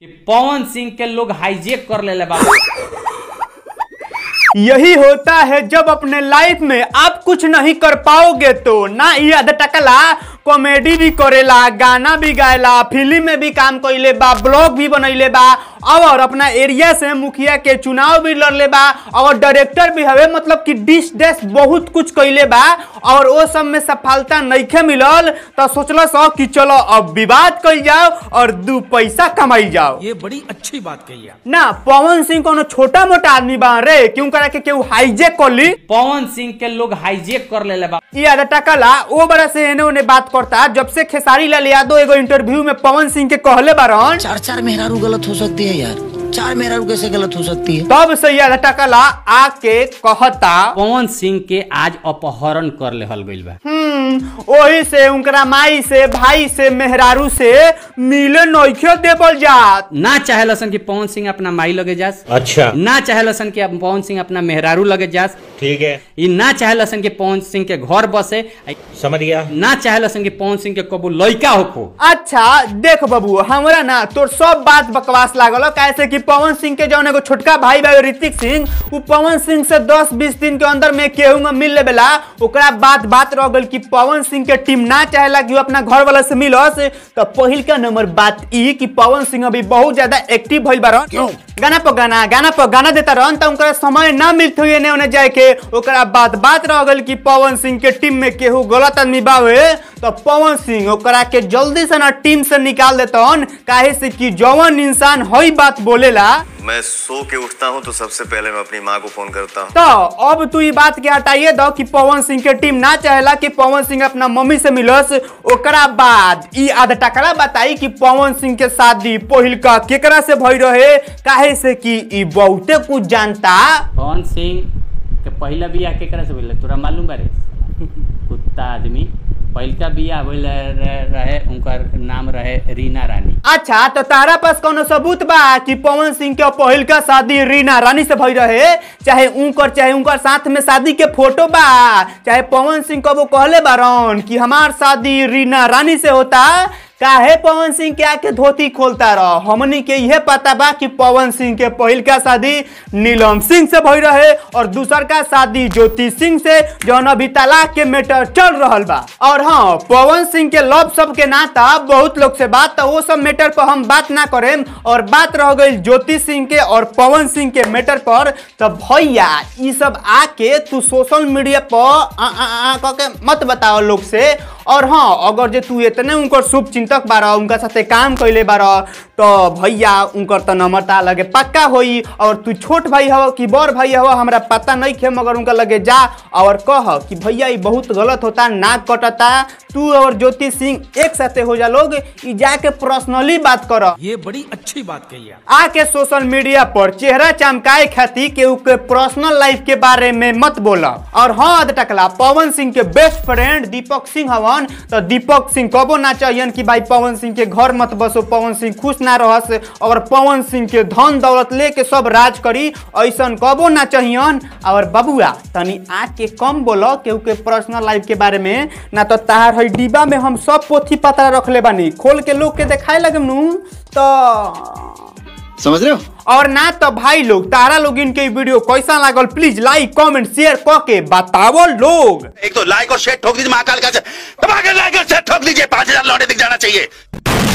कि पवन सिंह के लोग हाईजेक कर ले बा यही होता है जब अपने लाइफ में आप कुछ नहीं कर पाओगे तो ना ये टकला कॉमेडी भी करेला गाना भी गायला फिल्म में भी काम कैले बा ब्लॉग भी बनैले बा और अपना एरिया से मुखिया के चुनाव भी लड़ले बा और डायरेक्टर भी हवे मतलब कि डिश डैश बहुत कुछ कैले बा और वो सब में सफलता नहीं मिलल तो सोचल स कि चलो अब विवाद कर जाओ और दू पैसा कमाई जाओ ये बड़ी अच्छी बात कही ना पवन सिंह को छोटा मोटा आदमी बा रे क्यों करा के केहू हाईजेक कर ली पवन सिंह के लोग हाईजेक कर ले बा ये वो बड़ा से एने ओने बात करता जब से खेसारी लाल यादव एगो इंटरव्यू में पवन सिंह के कहले बार चार चार महीना गलत हो सकती है नहीं यार चार मेरा कैसे गलत हो सकती है तब यार अटकला आके कहता पवन सिंह के आज अपहरण कर लेहल गई बा हम्म। वही से उनकरा माई से भाई से मेहरारू से मिले नइखे देवल जात ना चाहे लसन की पवन सिंह अपना माई लगे जास अच्छा ना चाहे लसन की पवन सिंह अपना मेहरारू लगे जास ठीक है ये ना चाहे लसन की पवन सिंह के घर बसे समझ गया ना चाहे लसन की पवन सिंह के कबू लड़का हो अच्छा देख बबू हमारा ना तोर सब बात बकवास लागल कैसे की पवन सिंह के जौन एगो छोटका भाई भाई ऋतिक सिंह वो पवन सिंह से दस बीस दिन के अंदर में केहू मिल लेला बात बात रह गल की पवन सिंह के टीम ना चाहेला कि अपना घर वाला से मिलस तो पहिलका नंबर बात ई कि पवन सिंह अभी बहुत ज्यादा एक्टिव भइल बा गाना पर गाना गाना पर गाना देता रहन तो उनका समय ना मिलते हुए ने उन्हें जाए के ओकरा बात बात रह गल कि पवन सिंह के टीम में केहू गलत आदमी बावे तो पवन सिंह ओकरा के जल्दी से ना टीम से निकाल देतन काहे से कि जवन इंसान हई बात बोलेला मैं सो के उठता हूँ तो सबसे पहले मैं अपनी माँ को फोन करता हूँ तो अब तू ये बात के हटाइए दो कि पवन सिंह के टीम ना चाहेला कि पवन सिंह अपना मम्मी से मिलस ओकरा बाद ये आधा टकरा बताई कि पवन सिंह के शादी पहिल का केकरा से भई रहे काहे से कि ई बहुत कुछ जानता पवन सिंह के पहला बिया केकरा से भेल तोरा मालूम बारे कुत्ता आदमी पहलका बिया होल रहे उनका नाम रहे रीना रानी अच्छा तो तारा पास कौन सबूत बा कि पवन सिंह के पहलका शादी रीना रानी से भय रहे चाहे उनकर चाहे उनकर साथ में शादी के फोटो बा चाहे पवन सिंह कबो कहले बारन कि हमार शादी रीना रानी से होता काहे पवन सिंह के आके धोती खोलता रह हमनी के ये पता बा कि पवन सिंह के पहल का शादी नीलम सिंह से भय रहे और दूसर का शादी ज्योति सिंह से जौन अभी तलाक के मैटर चल रहा बा और हाँ पवन सिंह के लव सब के नाता बहुत लोग से बात तो वो सब मैटर पर हम बात ना करें और बात रह गई ज्योति सिंह के और पवन सिंह के मैटर पर तो भैया ये सब आके तू सोशल मीडिया पर मत बताओ लोग से और हाँ अगर जे तू इतने उनकर शुभ चिंतक बार उनका साथे काम कैले बार तो भैया उनकर तो नम्रता लगे पक्का हो और तू छोट भाई हो कि बड़ भाई हो हमारा पता नहीं खे मगर उनका लगे जा और कह कि भैया ये बहुत गलत होता नाक कटता तू और ज्योति सिंह एक साथे हो जा लोग जाके पर्सनली बात कर ये बड़ी अच्छी बात कही आके सोशल मीडिया पर चेहरा चमकाए खाती के उनके पर्सनल लाइफ के बारे में मत बोला और हाँ टकला पवन सिंह के बेस्ट फ्रेंड दीपक सिंह हवा रहन तो दीपक सिंह कबो ना चाहिए कि भाई पवन सिंह के घर मत बसो पवन सिंह खुश ना रहस और पवन सिंह के धन दौलत लेके सब राज करी ऐसा कबो ना चाहिए और बबुआ तनी आके कम बोल केहू के पर्सनल लाइफ के बारे में ना तो तार है डिब्बा में हम सब पोथी पतरा ले बानी खोल के लोग के देखा लगनू तो समझ रहे हो और ना तो भाई लोग तारा लोग इनके वीडियो कैसा लागल प्लीज लाइक कमेंट शेयर क के बताओ लोग एक तो लाइक और शेयर ठोक दीजिए महाकाल का लाइक और शेयर ठोक दीजिए पांच हजार लौटे दिख जाना चाहिए